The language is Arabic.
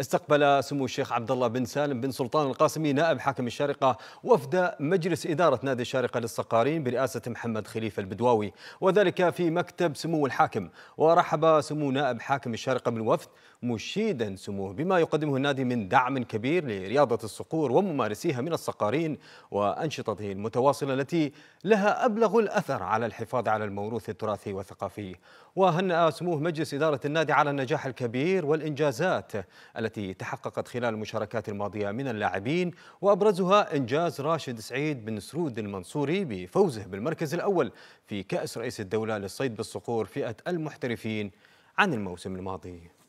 استقبل سمو الشيخ عبد الله بن سالم بن سلطان القاسمي نائب حاكم الشارقه وفد مجلس اداره نادي الشارقه للصقارين برئاسه محمد خليفه البدواوي وذلك في مكتب سمو الحاكم ورحب سمو نائب حاكم الشارقه بالوفد مشيدا سموه بما يقدمه النادي من دعم كبير لرياضه الصقور وممارسيها من الصقارين وانشطته المتواصله التي لها ابلغ الاثر على الحفاظ على الموروث التراثي والثقافي وهنأ سموه مجلس اداره النادي على النجاح الكبير والانجازات التي التي تحققت خلال المشاركات الماضية من اللاعبين وأبرزها إنجاز راشد سعيد بن سرود المنصوري بفوزه بالمركز الأول في كأس رئيس الدولة للصيد بالصقور فئة المحترفين عن الموسم الماضي